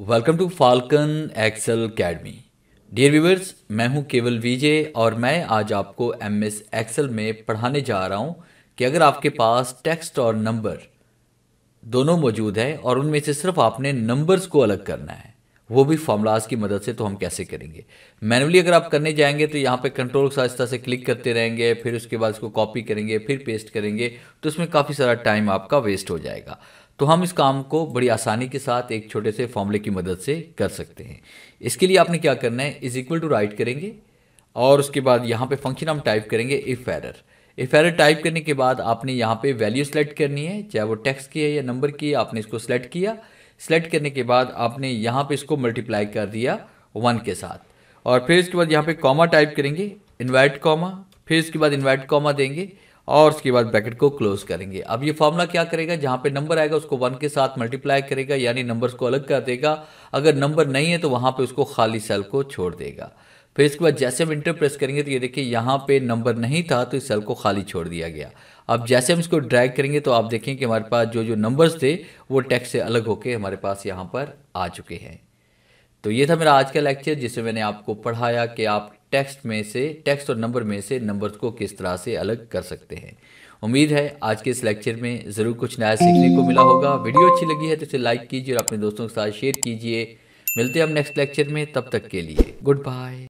welcome to Falcon Excel academy dear viewers मैं हूं केवल विजय और मैं आज आपको एम एस एक्सेल में पढ़ाने जा रहा हूं कि अगर आपके पास टेक्स्ट और नंबर दोनों मौजूद है और उनमें से सिर्फ आपने नंबर्स को अलग करना है वो भी फॉर्मूलाज की मदद से तो हम कैसे करेंगे मैनुअली अगर आप करने जाएंगे तो यहाँ पे कंट्रोल आहिस्ता से क्लिक करते रहेंगे फिर उसके बाद इसको कॉपी करेंगे फिर पेस्ट करेंगे तो उसमें काफ़ी सारा टाइम आपका वेस्ट हो जाएगा तो हम इस काम को बड़ी आसानी के साथ एक छोटे से फॉर्मूले की मदद से कर सकते हैं इसके लिए आपने क्या करना है इज़ इक्वल टू राइट करेंगे और उसके बाद यहाँ पे फंक्शन हम टाइप करेंगे if error if error type करने के बाद आपने यहाँ पे वैल्यू सेलेक्ट करनी है चाहे वो टेक्स्ट की है या नंबर की है आपने इसको सेलेक्ट किया सेलेक्ट करने के बाद आपने यहाँ पे इसको मल्टीप्लाई कर दिया वन के साथ और फिर इसके बाद यहाँ पे कॉमा टाइप करेंगे इन्वाइट कॉमा फिर इसके बाद इन्वाइट कॉमा देंगे और उसके बाद ब्रैकेट को क्लोज करेंगे अब ये फॉर्मूला क्या करेगा जहाँ पे नंबर आएगा उसको वन के साथ मल्टीप्लाई करेगा यानी नंबर्स को अलग कर देगा अगर नंबर नहीं है तो वहाँ पे उसको खाली सेल को छोड़ देगा फिर इसके बाद जैसे हम इंटर प्रेस करेंगे तो ये देखिए यहाँ पे नंबर नहीं था तो इस सेल को खाली छोड़ दिया गया अब जैसे हम इसको ड्रैग करेंगे तो आप देखें कि हमारे पास जो जो नंबर्स थे वो टैक्स से अलग होकर हमारे पास यहाँ पर आ चुके हैं तो ये था मेरा आज का लेक्चर जिसमें मैंने आपको पढ़ाया कि आप टेक्स्ट में से टेक्स्ट और नंबर में से नंबर को किस तरह से अलग कर सकते हैं उम्मीद है आज के इस लेक्चर में ज़रूर कुछ नया सीखने को मिला होगा वीडियो अच्छी लगी है तो इसे लाइक कीजिए और अपने दोस्तों के साथ शेयर कीजिए मिलते हैं हम नेक्स्ट लेक्चर में तब तक के लिए गुड बाय